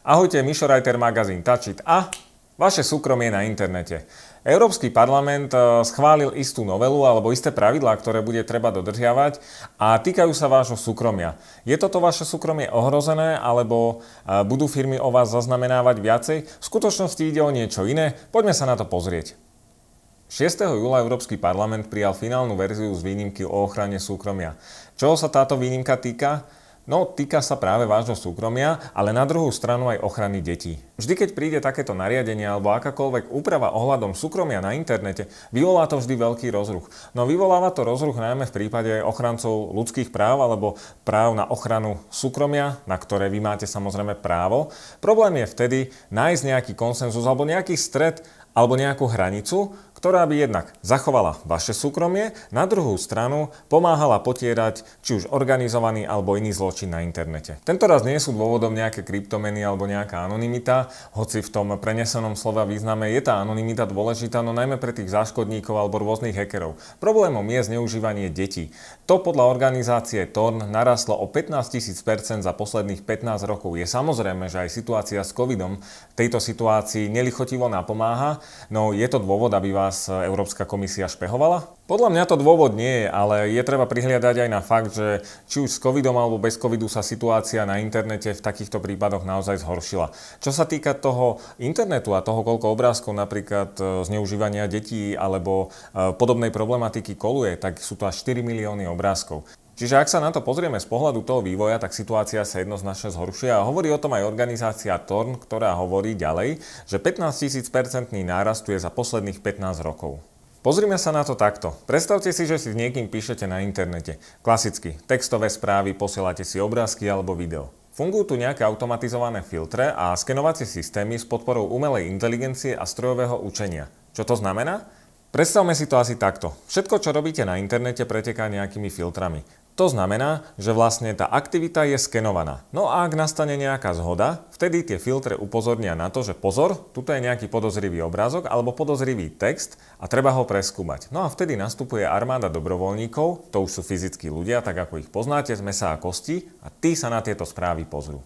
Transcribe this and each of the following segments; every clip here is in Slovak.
Ahojte, Mišo Reiter, magazín Tačit a vaše súkromie na internete. Európsky parlament e, schválil istú novelu alebo isté pravidlá, ktoré bude treba dodržiavať a týkajú sa vášho súkromia. Je toto vaše súkromie ohrozené alebo e, budú firmy o vás zaznamenávať viacej? V skutočnosti ide o niečo iné, poďme sa na to pozrieť. 6. júla Európsky parlament prijal finálnu verziu z výnimky o ochrane súkromia. Čoho sa táto výnimka týka? No, týka sa práve vášho súkromia, ale na druhú stranu aj ochrany detí. Vždy, keď príde takéto nariadenie alebo akákoľvek úprava ohľadom súkromia na internete, vyvolá to vždy veľký rozruch. No vyvoláva to rozruch najmä v prípade ochrancov ľudských práv alebo práv na ochranu súkromia, na ktoré vy máte samozrejme právo. Problém je vtedy nájsť nejaký konsenzus alebo nejaký stred alebo nejakú hranicu, ktorá by jednak zachovala vaše súkromie, na druhú stranu pomáhala potierať či už organizovaný alebo iný zločin na internete. raz nie sú dôvodom nejaké kryptomeny alebo nejaká anonimita, hoci v tom prenesenom slova význame je tá anonimita dôležitá, no najmä pre tých záškodníkov alebo rôznych hackerov. Problémom je zneužívanie detí. To podľa organizácie TORN narastlo o 15 000 za posledných 15 rokov. Je samozrejme, že aj situácia s covidom tejto situácii nelichotivo napomáha, No je to dôvod, aby vás Európska komisia špehovala? Podľa mňa to dôvod nie je, ale je treba prihliadať aj na fakt, že či už s covidom alebo bez covidu sa situácia na internete v takýchto prípadoch naozaj zhoršila. Čo sa týka toho internetu a toho, koľko obrázkov napríklad e, zneužívania detí alebo e, podobnej problematiky koluje, tak sú to až 4 milióny obrázkov. Čiže ak sa na to pozrieme z pohľadu toho vývoja, tak situácia sa jednoznačne zhoršuje a hovorí o tom aj organizácia TORN, ktorá hovorí ďalej, že 15 tisíc percentný nárast je za posledných 15 rokov. Pozrime sa na to takto. Predstavte si, že si s niekým píšete na internete. Klasicky, textové správy, posielate si obrázky alebo video. Fungujú tu nejaké automatizované filtre a skenovacie systémy s podporou umelej inteligencie a strojového učenia. Čo to znamená? Predstavme si to asi takto. Všetko, čo robíte na internete, preteká nejakými filtrami. To znamená, že vlastne tá aktivita je skenovaná. No a ak nastane nejaká zhoda, vtedy tie filtre upozornia na to, že pozor, tuto je nejaký podozrivý obrázok alebo podozrivý text a treba ho preskúmať. No a vtedy nastupuje armáda dobrovoľníkov, to už sú fyzickí ľudia, tak ako ich poznáte z mesa a kosti a tí sa na tieto správy pozrú.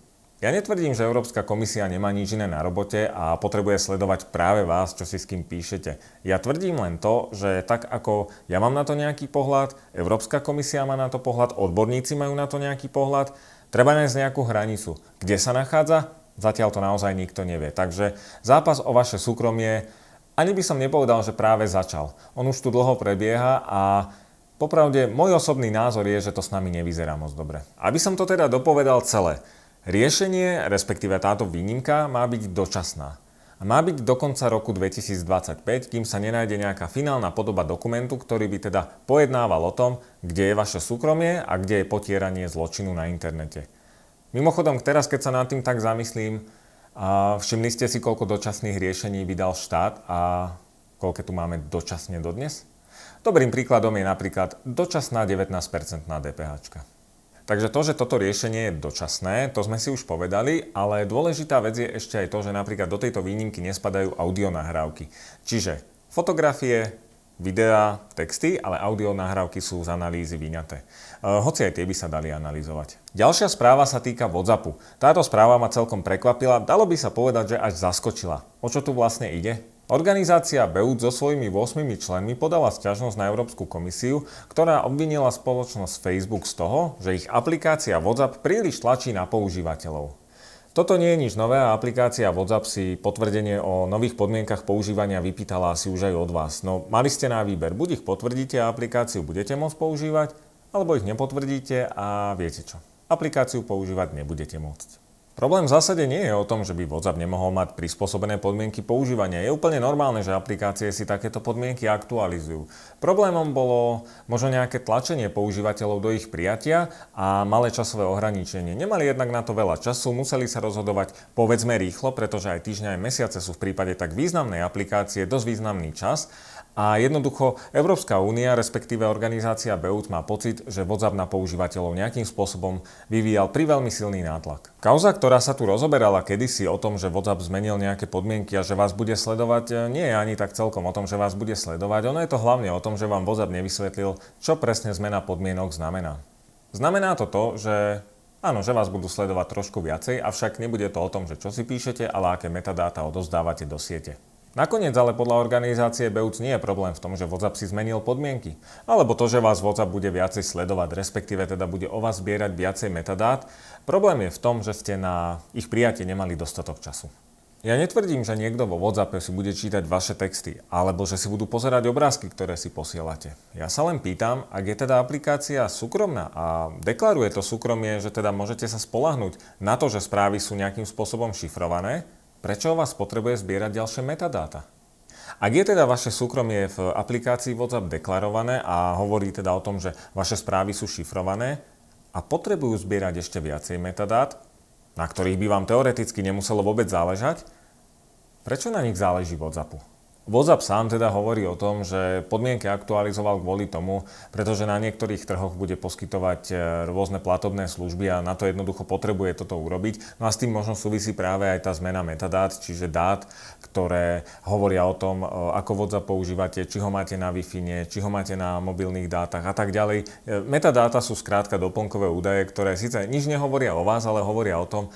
Ja netvrdím, že Európska komisia nemá nič iné na robote a potrebuje sledovať práve vás, čo si s kým píšete. Ja tvrdím len to, že tak ako ja mám na to nejaký pohľad, Európska komisia má na to pohľad, odborníci majú na to nejaký pohľad, treba nájsť nejakú hranicu. Kde sa nachádza? Zatiaľ to naozaj nikto nevie. Takže zápas o vaše súkromie ani by som nepovedal, že práve začal. On už tu dlho prebieha a popravde môj osobný názor je, že to s nami nevyzerá moc dobre. Aby som to teda dopovedal celé. Riešenie, respektíve táto výnimka, má byť dočasná a má byť do konca roku 2025, kým sa nenájde nejaká finálna podoba dokumentu, ktorý by teda pojednával o tom, kde je vaše súkromie a kde je potieranie zločinu na internete. Mimochodom, teraz keď sa nad tým tak zamyslím, a všimli ste si, koľko dočasných riešení vydal štát a koľko tu máme dočasne dodnes? Dobrým príkladom je napríklad dočasná 19% DPH. Takže to, že toto riešenie je dočasné, to sme si už povedali, ale dôležitá vec je ešte aj to, že napríklad do tejto výnimky nespadajú audio nahrávky. Čiže fotografie, videá, texty, ale audio nahrávky sú z analýzy vyňaté. E, hoci aj tie by sa dali analyzovať. Ďalšia správa sa týka WhatsAppu. Táto správa ma celkom prekvapila, dalo by sa povedať, že až zaskočila. O čo tu vlastne ide? Organizácia BEUT so svojimi 8 členmi podala sťažnosť na Európsku komisiu, ktorá obvinila spoločnosť Facebook z toho, že ich aplikácia WhatsApp príliš tlačí na používateľov. Toto nie je nič nové a aplikácia WhatsApp si potvrdenie o nových podmienkach používania vypýtala asi už aj od vás. No mali ste na výber, buď ich potvrdíte a aplikáciu budete môcť používať, alebo ich nepotvrdíte a viete čo, aplikáciu používať nebudete môcť. Problém v zásade nie je o tom, že by WhatsApp nemohol mať prispôsobené podmienky používania. Je úplne normálne, že aplikácie si takéto podmienky aktualizujú. Problémom bolo možno nejaké tlačenie používateľov do ich prijatia a malé časové ohraničenie. Nemali jednak na to veľa času, museli sa rozhodovať povedzme rýchlo, pretože aj týždňa aj mesiace sú v prípade tak významnej aplikácie dosť významný čas a jednoducho Európska únia, respektíve organizácia BEUT má pocit, že WhatsApp na používateľov nejakým spôsobom vyvíjal pri veľmi silný nátlak. Kauza, ktorá sa tu rozoberala kedysi o tom, že WhatsApp zmenil nejaké podmienky a že vás bude sledovať, e, nie je ani tak celkom o tom, že vás bude sledovať, ono je to hlavne o tom, že vám WhatsApp nevysvetlil, čo presne zmena podmienok znamená. Znamená to to, že Áno, že vás budú sledovať trošku viacej, avšak nebude to o tom, že čo si píšete, ale aké metadáta odozdávate do siete. Nakoniec ale podľa organizácie BEUC nie je problém v tom, že WhatsApp si zmenil podmienky, alebo to, že vás WhatsApp bude viacej sledovať, respektíve teda bude o vás zbierať viacej metadát. Problém je v tom, že ste na ich prijatie nemali dostatok času. Ja netvrdím, že niekto vo WhatsAppe si bude čítať vaše texty, alebo že si budú pozerať obrázky, ktoré si posielate. Ja sa len pýtam, ak je teda aplikácia súkromná a deklaruje to súkromie, že teda môžete sa spolahnúť na to, že správy sú nejakým spôsobom šifrované, prečo vás potrebuje zbierať ďalšie metadáta? Ak je teda vaše súkromie v aplikácii WhatsApp deklarované a hovorí teda o tom, že vaše správy sú šifrované a potrebujú zbierať ešte viacej metadát, na ktorých by vám teoreticky nemuselo vôbec záležať, prečo na nich záleží WhatsAppu? WhatsApp sám teda hovorí o tom, že podmienky aktualizoval kvôli tomu, pretože na niektorých trhoch bude poskytovať e, rôzne platobné služby a na to jednoducho potrebuje toto urobiť. No a s tým možno súvisí práve aj tá zmena metadát, čiže dát, ktoré hovoria o tom, e, ako WhatsApp používate, či ho máte na Wi-Fi, či ho máte na mobilných dátach a tak ďalej. E, Metadáta sú skrátka doplnkové údaje, ktoré síce nič nehovoria o vás, ale hovoria o tom,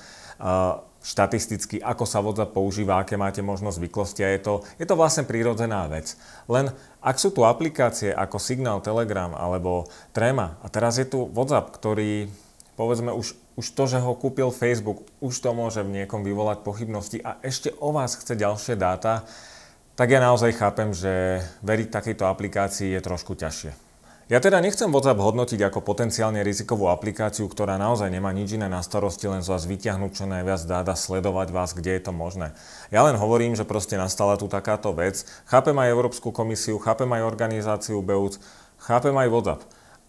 štatisticky, ako sa vodza používa, aké máte možnosť zvyklosti a je to, je to vlastne prírodzená vec. Len ak sú tu aplikácie ako Signál, Telegram alebo Trema a teraz je tu WhatsApp, ktorý povedzme už, už to, že ho kúpil Facebook, už to môže v niekom vyvolať pochybnosti a ešte o vás chce ďalšie dáta, tak ja naozaj chápem, že veriť takejto aplikácii je trošku ťažšie. Ja teda nechcem WhatsApp hodnotiť ako potenciálne rizikovú aplikáciu, ktorá naozaj nemá nič iné na starosti, len z vás vyťahnuť čo najviac dát a sledovať vás, kde je to možné. Ja len hovorím, že proste nastala tu takáto vec. Chápem aj Európsku komisiu, chápem aj organizáciu BEUC, chápem aj WhatsApp.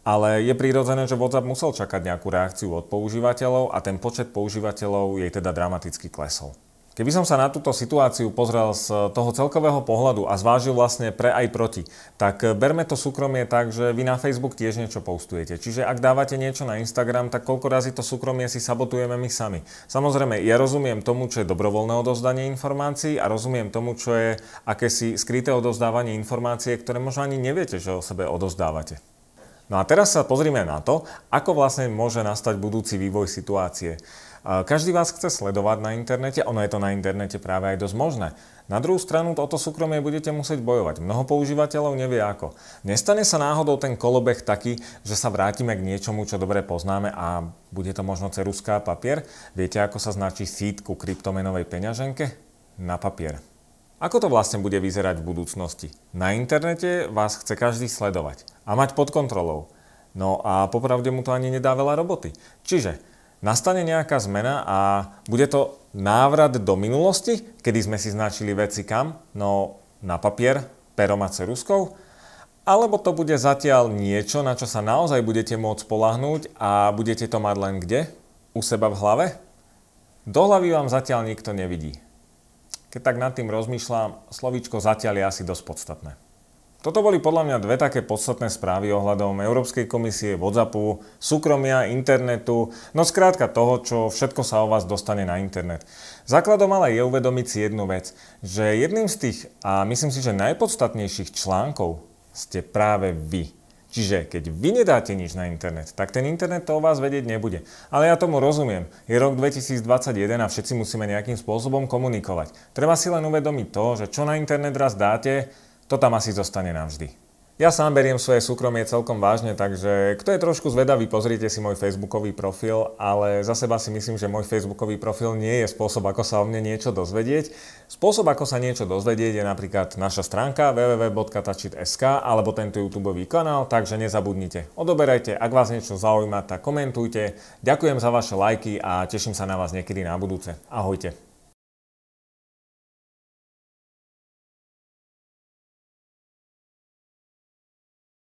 Ale je prirodzené, že WhatsApp musel čakať nejakú reakciu od používateľov a ten počet používateľov jej teda dramaticky klesol. Keby som sa na túto situáciu pozrel z toho celkového pohľadu a zvážil vlastne pre aj proti, tak e, berme to súkromie tak, že vy na Facebook tiež niečo postujete. Čiže ak dávate niečo na Instagram, tak koľko razy to súkromie si sabotujeme my sami. Samozrejme, ja rozumiem tomu, čo je dobrovoľné odozdanie informácií a rozumiem tomu, čo je akési skryté odozdávanie informácie, ktoré možno ani neviete, že o sebe odozdávate. No a teraz sa pozrime na to, ako vlastne môže nastať budúci vývoj situácie. Každý vás chce sledovať na internete, ono je to na internete práve aj dosť možné. Na druhú stranu o to súkromie budete musieť bojovať. Mnoho používateľov nevie ako. Nestane sa náhodou ten kolobeh taký, že sa vrátime k niečomu, čo dobre poznáme a bude to možno ceruská papier? Viete, ako sa značí seed ku kryptomenovej peňaženke? Na papier. Ako to vlastne bude vyzerať v budúcnosti? Na internete vás chce každý sledovať a mať pod kontrolou. No a popravde mu to ani nedá veľa roboty. Čiže nastane nejaká zmena a bude to návrat do minulosti, kedy sme si značili veci kam? No na papier, perom a ceruskou. Alebo to bude zatiaľ niečo, na čo sa naozaj budete môcť spolahnúť a budete to mať len kde? U seba v hlave? Do hlavy vám zatiaľ nikto nevidí. Keď tak nad tým rozmýšľam, slovíčko zatiaľ je asi dosť podstatné. Toto boli podľa mňa dve také podstatné správy ohľadom Európskej komisie, WhatsAppu, súkromia, internetu, no skrátka toho, čo všetko sa o vás dostane na internet. Základom ale je uvedomiť si jednu vec, že jedným z tých, a myslím si, že najpodstatnejších článkov ste práve vy. Čiže keď vy nedáte nič na internet, tak ten internet to o vás vedieť nebude. Ale ja tomu rozumiem. Je rok 2021 a všetci musíme nejakým spôsobom komunikovať. Treba si len uvedomiť to, že čo na internet raz dáte, to tam asi zostane navždy. Ja sám beriem svoje súkromie celkom vážne, takže kto je trošku zvedavý, pozrite si môj facebookový profil, ale za seba si myslím, že môj facebookový profil nie je spôsob, ako sa o mne niečo dozvedieť. Spôsob, ako sa niečo dozvedieť, je napríklad naša stránka www.tačit.sk alebo tento YouTube kanál, takže nezabudnite. Odoberajte, ak vás niečo zaujíma, tak komentujte. Ďakujem za vaše lajky a teším sa na vás niekedy na budúce. Ahojte.